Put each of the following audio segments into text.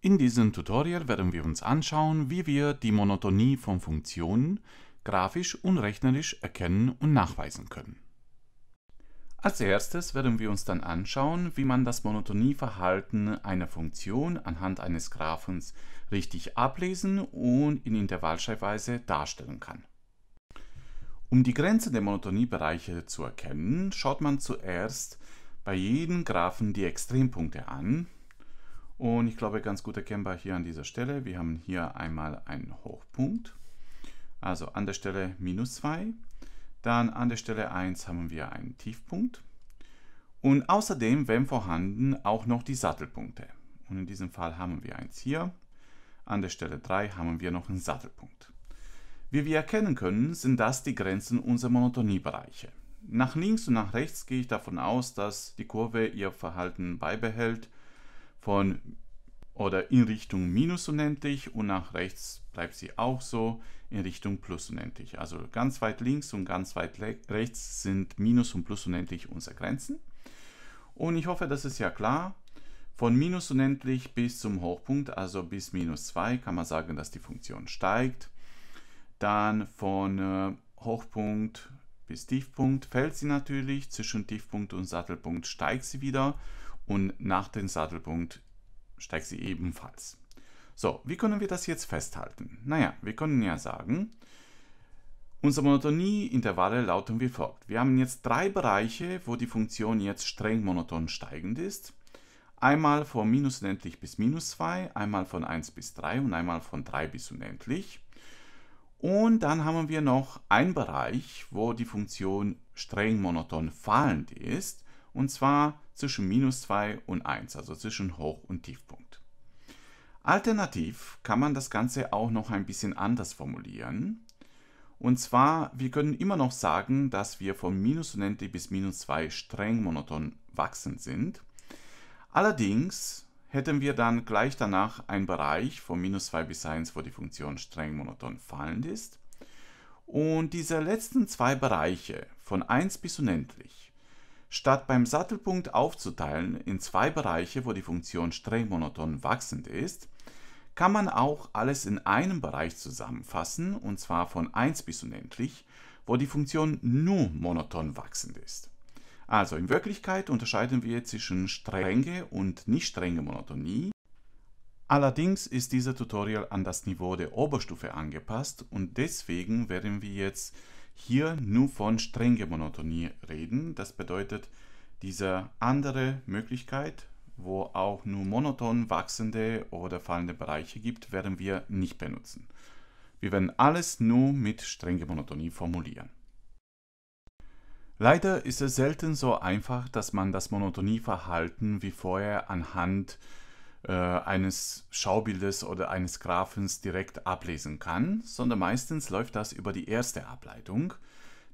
In diesem Tutorial werden wir uns anschauen, wie wir die Monotonie von Funktionen grafisch und rechnerisch erkennen und nachweisen können. Als erstes werden wir uns dann anschauen, wie man das Monotonieverhalten einer Funktion anhand eines Graphens richtig ablesen und in Intervallschreibweise darstellen kann. Um die Grenzen der Monotoniebereiche zu erkennen, schaut man zuerst bei jedem Graphen die Extrempunkte an, und ich glaube, ganz gut erkennbar hier an dieser Stelle, wir haben hier einmal einen Hochpunkt, also an der Stelle minus 2. Dann an der Stelle 1 haben wir einen Tiefpunkt. Und außerdem, wenn vorhanden, auch noch die Sattelpunkte. Und in diesem Fall haben wir eins hier. An der Stelle 3 haben wir noch einen Sattelpunkt. Wie wir erkennen können, sind das die Grenzen unserer Monotoniebereiche. Nach links und nach rechts gehe ich davon aus, dass die Kurve ihr Verhalten beibehält von oder in Richtung minus unendlich und nach rechts bleibt sie auch so in Richtung plus unendlich. Also ganz weit links und ganz weit rechts sind minus und plus unendlich unsere Grenzen. Und ich hoffe, das ist ja klar. Von minus unendlich bis zum Hochpunkt, also bis minus 2, kann man sagen, dass die Funktion steigt. Dann von äh, Hochpunkt bis Tiefpunkt fällt sie natürlich, zwischen Tiefpunkt und Sattelpunkt steigt sie wieder und nach dem Sattelpunkt steigt sie ebenfalls. So, wie können wir das jetzt festhalten? Naja, wir können ja sagen, unsere Monotonieintervalle lauten wie folgt. Wir haben jetzt drei Bereiche, wo die Funktion jetzt streng monoton steigend ist. Einmal von minus unendlich bis minus 2, einmal von 1 bis 3 und einmal von 3 bis unendlich. Und dann haben wir noch einen Bereich, wo die Funktion streng monoton fallend ist und zwar zwischen minus 2 und 1, also zwischen Hoch- und Tiefpunkt. Alternativ kann man das Ganze auch noch ein bisschen anders formulieren. Und zwar, wir können immer noch sagen, dass wir von minus Unendlich bis minus 2 streng monoton wachsend sind. Allerdings hätten wir dann gleich danach einen Bereich von minus 2 bis 1, wo die Funktion streng monoton fallend ist. Und diese letzten zwei Bereiche von 1 bis unendlich Statt beim Sattelpunkt aufzuteilen in zwei Bereiche, wo die Funktion streng monoton wachsend ist, kann man auch alles in einem Bereich zusammenfassen, und zwar von 1 bis unendlich, wo die Funktion nur monoton wachsend ist. Also in Wirklichkeit unterscheiden wir zwischen strenge und nicht strenge Monotonie. Allerdings ist dieser Tutorial an das Niveau der Oberstufe angepasst und deswegen werden wir jetzt hier nur von strenger Monotonie reden. Das bedeutet, diese andere Möglichkeit, wo auch nur monoton wachsende oder fallende Bereiche gibt, werden wir nicht benutzen. Wir werden alles nur mit strenger Monotonie formulieren. Leider ist es selten so einfach, dass man das Monotonieverhalten wie vorher anhand äh, eines Schaubildes oder eines Graphens direkt ablesen kann, sondern meistens läuft das über die erste Ableitung,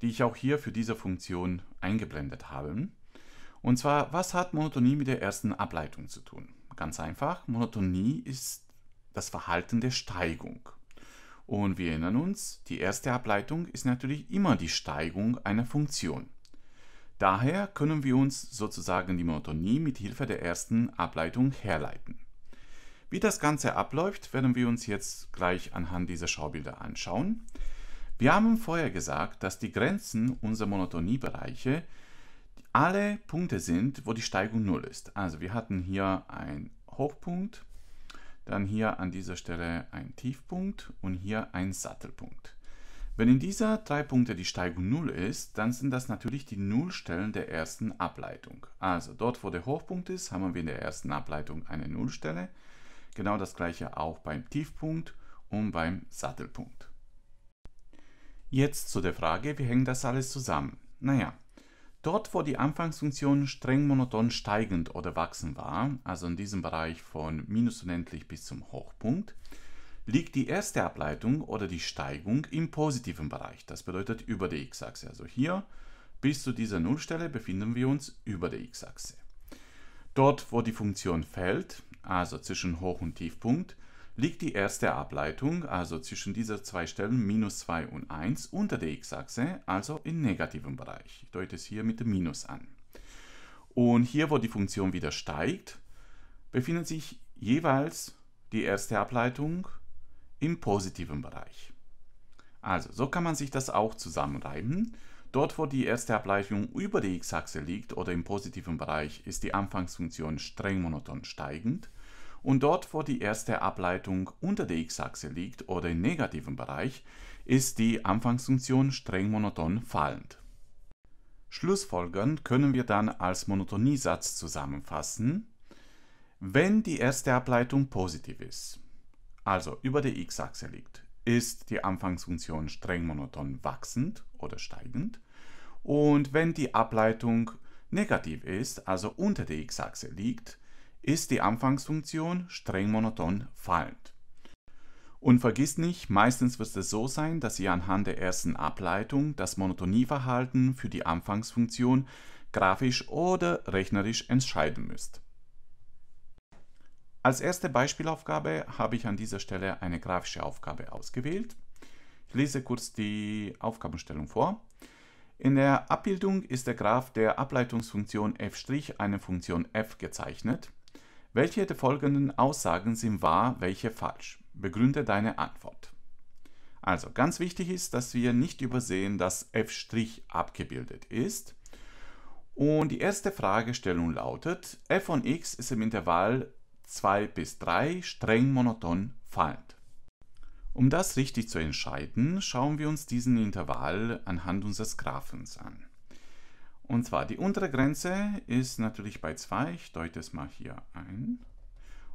die ich auch hier für diese Funktion eingeblendet habe. Und zwar, was hat Monotonie mit der ersten Ableitung zu tun? Ganz einfach, Monotonie ist das Verhalten der Steigung. Und wir erinnern uns, die erste Ableitung ist natürlich immer die Steigung einer Funktion. Daher können wir uns sozusagen die Monotonie mit Hilfe der ersten Ableitung herleiten. Wie das Ganze abläuft, werden wir uns jetzt gleich anhand dieser Schaubilder anschauen. Wir haben vorher gesagt, dass die Grenzen unserer Monotoniebereiche alle Punkte sind, wo die Steigung 0 ist. Also wir hatten hier einen Hochpunkt, dann hier an dieser Stelle einen Tiefpunkt und hier einen Sattelpunkt. Wenn in dieser drei Punkte die Steigung 0 ist, dann sind das natürlich die Nullstellen der ersten Ableitung. Also dort, wo der Hochpunkt ist, haben wir in der ersten Ableitung eine Nullstelle. Genau das gleiche auch beim Tiefpunkt und beim Sattelpunkt. Jetzt zu der Frage, wie hängt das alles zusammen? Naja, dort, wo die Anfangsfunktion streng monoton steigend oder wachsend war, also in diesem Bereich von minus unendlich bis zum Hochpunkt, liegt die erste Ableitung oder die Steigung im positiven Bereich. Das bedeutet über der x-Achse. Also hier bis zu dieser Nullstelle befinden wir uns über der x-Achse. Dort, wo die Funktion fällt, also zwischen Hoch- und Tiefpunkt, liegt die erste Ableitung, also zwischen dieser zwei Stellen minus 2 und 1 unter der x-Achse, also im negativen Bereich. Ich deute es hier mit dem Minus an. Und hier, wo die Funktion wieder steigt, befindet sich jeweils die erste Ableitung im positiven Bereich. Also, so kann man sich das auch zusammenreiben. Dort, wo die erste Ableitung über die x-Achse liegt oder im positiven Bereich, ist die Anfangsfunktion streng monoton steigend. Und dort, wo die erste Ableitung unter der x-Achse liegt oder im negativen Bereich, ist die Anfangsfunktion streng monoton fallend. Schlussfolgernd können wir dann als Monotoniesatz zusammenfassen, wenn die erste Ableitung positiv ist also über der x-Achse liegt, ist die Anfangsfunktion streng monoton wachsend oder steigend. Und wenn die Ableitung negativ ist, also unter der x-Achse liegt, ist die Anfangsfunktion streng monoton fallend. Und vergiss nicht, meistens wird es so sein, dass ihr anhand der ersten Ableitung das Monotonieverhalten für die Anfangsfunktion grafisch oder rechnerisch entscheiden müsst. Als erste Beispielaufgabe habe ich an dieser Stelle eine grafische Aufgabe ausgewählt. Ich lese kurz die Aufgabenstellung vor. In der Abbildung ist der Graph der Ableitungsfunktion f' eine Funktion f gezeichnet. Welche der folgenden Aussagen sind wahr, welche falsch? Begründe deine Antwort. Also ganz wichtig ist, dass wir nicht übersehen, dass f' abgebildet ist. Und die erste Fragestellung lautet, f von x ist im Intervall 2 bis 3 streng monoton fallend. Um das richtig zu entscheiden, schauen wir uns diesen Intervall anhand unseres Graphens an. Und zwar die untere Grenze ist natürlich bei 2, ich deute es mal hier ein.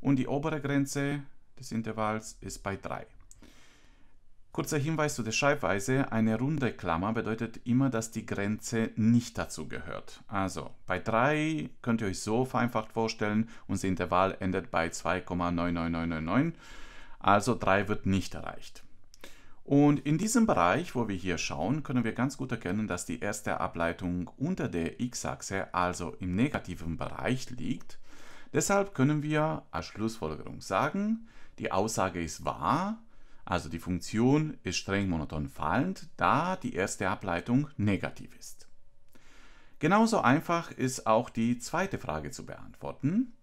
Und die obere Grenze des Intervalls ist bei 3. Kurzer Hinweis zu der Schreibweise. Eine runde Klammer bedeutet immer, dass die Grenze nicht dazu gehört. Also bei 3 könnt ihr euch so vereinfacht vorstellen, unser Intervall endet bei 2,99999. Also 3 wird nicht erreicht. Und in diesem Bereich, wo wir hier schauen, können wir ganz gut erkennen, dass die erste Ableitung unter der x-Achse, also im negativen Bereich liegt. Deshalb können wir als Schlussfolgerung sagen, die Aussage ist wahr, also die Funktion ist streng monoton fallend, da die erste Ableitung negativ ist. Genauso einfach ist auch die zweite Frage zu beantworten.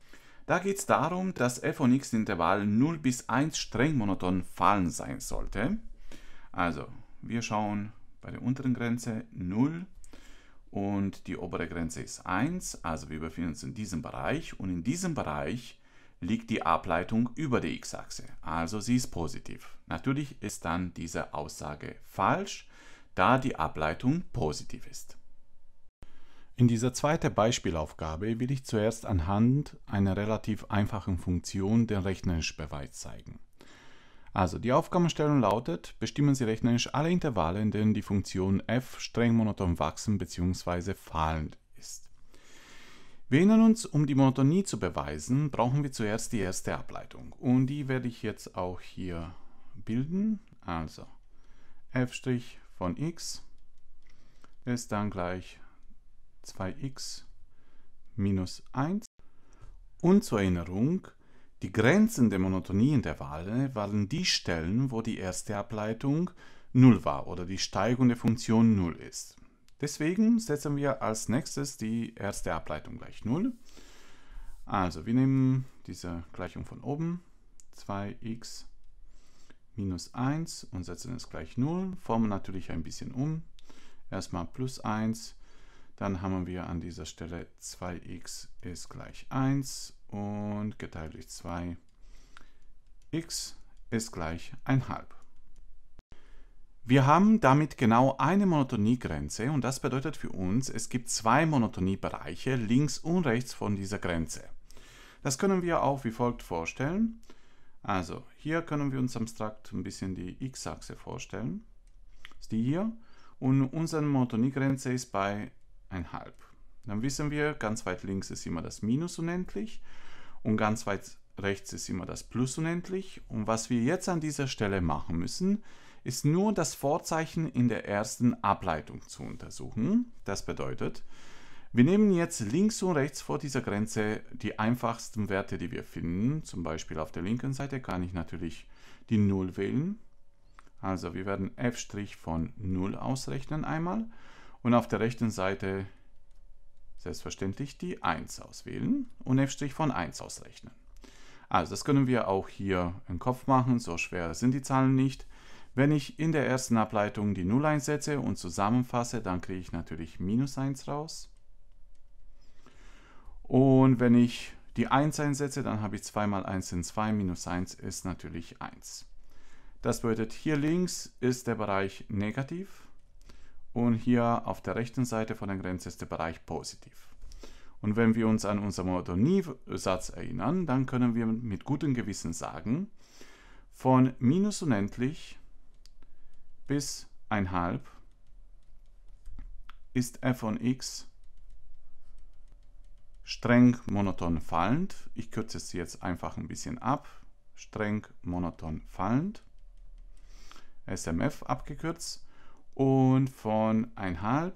Da geht es darum, dass f von x Intervall 0 bis 1 streng monoton fallend sein sollte. Also wir schauen bei der unteren Grenze 0 und die obere Grenze ist 1. Also wir befinden uns in diesem Bereich und in diesem Bereich liegt die Ableitung über der x-Achse, also sie ist positiv. Natürlich ist dann diese Aussage falsch, da die Ableitung positiv ist. In dieser zweiten Beispielaufgabe will ich zuerst anhand einer relativ einfachen Funktion den rechnerischen Beweis zeigen. Also die Aufgabenstellung lautet, bestimmen Sie rechnerisch alle Intervalle, in denen die Funktion f streng monoton wachsen bzw. fallend wir erinnern uns, um die Monotonie zu beweisen, brauchen wir zuerst die erste Ableitung. Und die werde ich jetzt auch hier bilden. Also f' von x ist dann gleich 2x minus 1. Und zur Erinnerung, die Grenzen der Monotonie in der Wahl waren die Stellen, wo die erste Ableitung 0 war oder die Steigung der Funktion 0 ist. Deswegen setzen wir als nächstes die erste Ableitung gleich 0. Also wir nehmen diese Gleichung von oben, 2x minus 1 und setzen es gleich 0, formen natürlich ein bisschen um. Erstmal plus 1, dann haben wir an dieser Stelle 2x ist gleich 1 und geteilt durch 2 x ist gleich 1 halb. Wir haben damit genau eine Monotoniegrenze und das bedeutet für uns, es gibt zwei Monotoniebereiche links und rechts von dieser Grenze. Das können wir auch wie folgt vorstellen. Also hier können wir uns abstrakt ein bisschen die x-Achse vorstellen. Das ist die hier. Und unsere Monotoniegrenze ist bei 1,5. Dann wissen wir, ganz weit links ist immer das Minus unendlich und ganz weit rechts ist immer das Plus unendlich. Und was wir jetzt an dieser Stelle machen müssen, ist nur das Vorzeichen in der ersten Ableitung zu untersuchen. Das bedeutet, wir nehmen jetzt links und rechts vor dieser Grenze die einfachsten Werte, die wir finden. Zum Beispiel auf der linken Seite kann ich natürlich die 0 wählen. Also wir werden f' von 0 ausrechnen einmal und auf der rechten Seite selbstverständlich die 1 auswählen und f' von 1 ausrechnen. Also das können wir auch hier im Kopf machen, so schwer sind die Zahlen nicht. Wenn ich in der ersten Ableitung die 0 einsetze und zusammenfasse, dann kriege ich natürlich minus 1 raus. Und wenn ich die 1 einsetze, dann habe ich 2 mal 1 sind 2, minus 1 ist natürlich 1. Das bedeutet, hier links ist der Bereich negativ und hier auf der rechten Seite von der Grenze ist der Bereich positiv. Und wenn wir uns an unseren Monotonie-Satz erinnern, dann können wir mit gutem Gewissen sagen, von minus unendlich bis 1,5 ist f von x streng monoton fallend. Ich kürze es jetzt einfach ein bisschen ab. Streng monoton fallend. SMF abgekürzt. Und von 1,5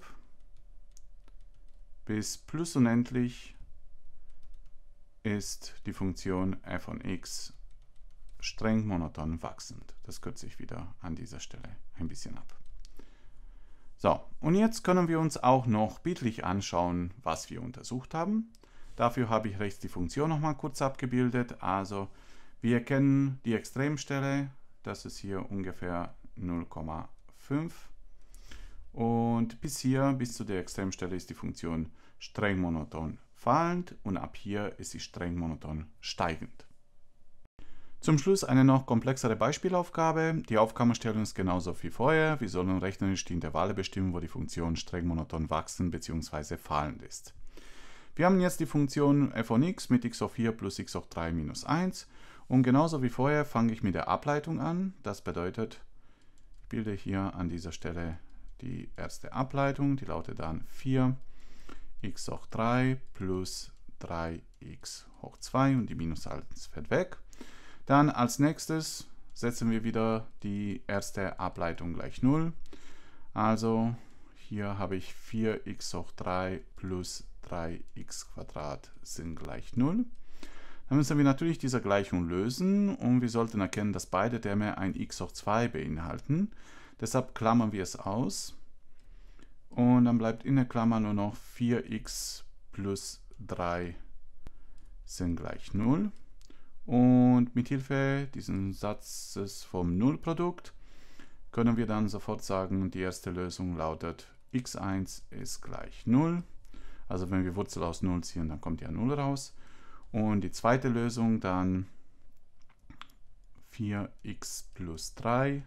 bis plus unendlich ist die Funktion f von x streng monoton wachsend. Das kürze ich wieder an dieser Stelle ein bisschen ab. So, und jetzt können wir uns auch noch bildlich anschauen, was wir untersucht haben. Dafür habe ich rechts die Funktion nochmal kurz abgebildet. Also wir erkennen die Extremstelle, das ist hier ungefähr 0,5. Und bis hier, bis zu der Extremstelle ist die Funktion streng monoton fallend und ab hier ist sie streng monoton steigend. Zum Schluss eine noch komplexere Beispielaufgabe. Die Aufgabenstellung ist genauso wie vorher. Wir sollen rechnerisch die Intervalle bestimmen, wo die Funktion streng monoton wachsen bzw. fallend ist. Wir haben jetzt die Funktion f von x mit x hoch 4 plus x hoch 3 minus 1. Und genauso wie vorher fange ich mit der Ableitung an. Das bedeutet, ich bilde hier an dieser Stelle die erste Ableitung. Die lautet dann 4 x hoch 3 plus 3x hoch 2 und die Minus 1 fällt weg. Dann als nächstes setzen wir wieder die erste Ableitung gleich 0. Also hier habe ich 4x hoch 3 plus 3x sind gleich 0. Dann müssen wir natürlich diese Gleichung lösen und wir sollten erkennen, dass beide Terme ein x hoch 2 beinhalten. Deshalb klammern wir es aus und dann bleibt in der Klammer nur noch 4x plus 3 sind gleich 0. Und mit Hilfe dieses Satzes vom Nullprodukt können wir dann sofort sagen, die erste Lösung lautet x1 ist gleich 0. Also wenn wir Wurzel aus 0 ziehen, dann kommt ja 0 raus. Und die zweite Lösung dann 4x plus 3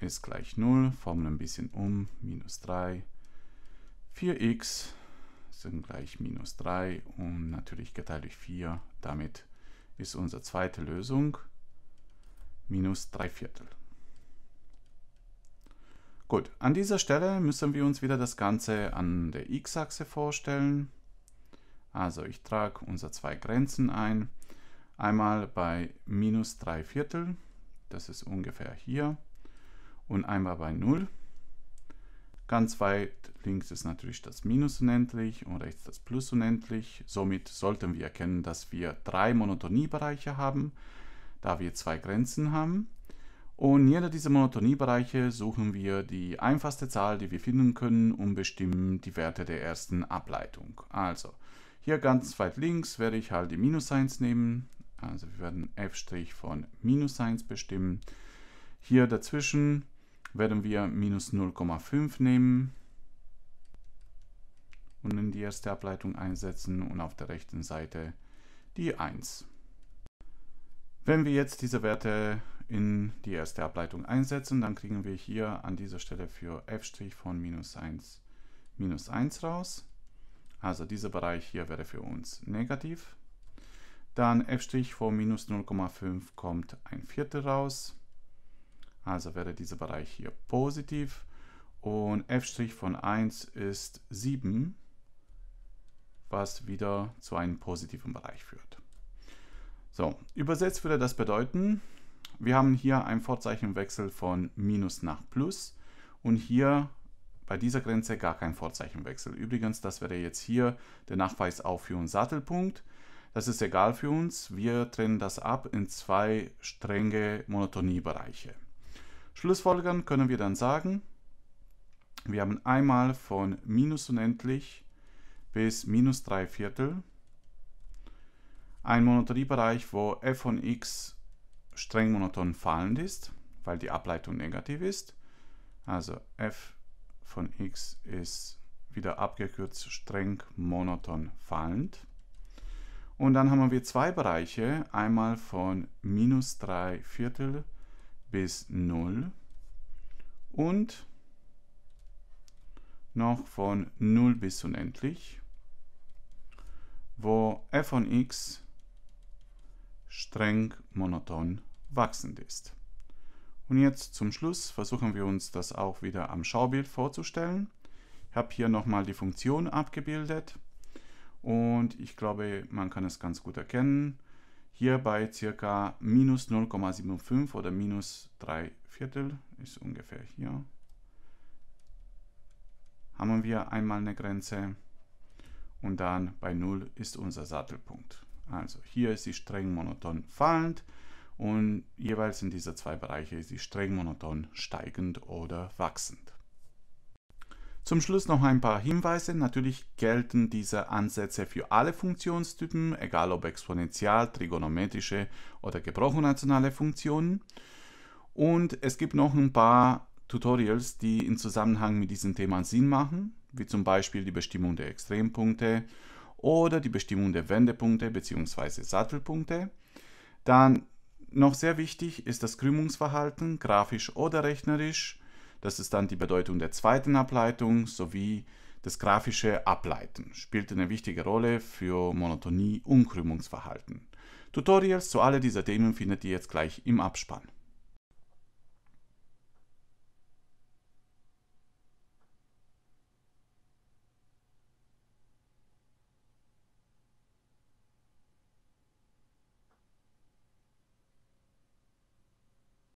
ist gleich 0. Formel ein bisschen um, minus 3. 4x sind gleich minus 3 und natürlich geteilt durch 4, damit ist unsere zweite Lösung minus 3 Viertel. Gut, an dieser Stelle müssen wir uns wieder das Ganze an der x-Achse vorstellen. Also ich trage unsere zwei Grenzen ein. Einmal bei minus 3 Viertel, das ist ungefähr hier, und einmal bei 0. Ganz weit links ist natürlich das Minus unendlich und rechts das Plus unendlich. Somit sollten wir erkennen, dass wir drei Monotoniebereiche haben, da wir zwei Grenzen haben. Und jeder dieser Monotoniebereiche suchen wir die einfachste Zahl, die wir finden können und bestimmen die Werte der ersten Ableitung. Also, hier ganz weit links werde ich halt die Minus 1 nehmen. Also wir werden f' von Minus 1 bestimmen. Hier dazwischen werden wir minus 0,5 nehmen und in die erste Ableitung einsetzen und auf der rechten Seite die 1. Wenn wir jetzt diese Werte in die erste Ableitung einsetzen, dann kriegen wir hier an dieser Stelle für f' von minus 1 minus 1 raus. Also dieser Bereich hier wäre für uns negativ. Dann f' von minus 0,5 kommt ein Viertel raus. Also wäre dieser Bereich hier positiv und f' von 1 ist 7, was wieder zu einem positiven Bereich führt. So, übersetzt würde das bedeuten, wir haben hier einen Vorzeichenwechsel von Minus nach Plus und hier bei dieser Grenze gar kein Vorzeichenwechsel. Übrigens, das wäre jetzt hier der Nachweis auf für einen Sattelpunkt. Das ist egal für uns. Wir trennen das ab in zwei strenge Monotoniebereiche. Schlussfolgern können wir dann sagen, wir haben einmal von minus unendlich bis minus 3 Viertel einen Monotoniebereich, wo f von x streng monoton fallend ist, weil die Ableitung negativ ist. Also f von x ist wieder abgekürzt streng monoton fallend. Und dann haben wir zwei Bereiche, einmal von minus 3 Viertel bis bis 0 und noch von 0 bis unendlich, wo f von x streng monoton wachsend ist. Und jetzt zum Schluss versuchen wir uns das auch wieder am Schaubild vorzustellen. Ich habe hier nochmal die Funktion abgebildet und ich glaube, man kann es ganz gut erkennen hier bei circa minus 0,75 oder minus 3 Viertel, ist ungefähr hier, haben wir einmal eine Grenze und dann bei 0 ist unser Sattelpunkt. Also hier ist sie streng monoton fallend und jeweils in dieser zwei Bereiche ist sie streng monoton steigend oder wachsend. Zum Schluss noch ein paar Hinweise. Natürlich gelten diese Ansätze für alle Funktionstypen, egal ob exponential, trigonometrische oder gebrochen-rationale Funktionen. Und es gibt noch ein paar Tutorials, die im Zusammenhang mit diesem Thema Sinn machen, wie zum Beispiel die Bestimmung der Extrempunkte oder die Bestimmung der Wendepunkte bzw. Sattelpunkte. Dann noch sehr wichtig ist das Krümmungsverhalten, grafisch oder rechnerisch das ist dann die Bedeutung der zweiten Ableitung sowie das grafische Ableiten spielt eine wichtige Rolle für Monotonie und Krümmungsverhalten. Tutorials zu all dieser Themen findet ihr jetzt gleich im Abspann.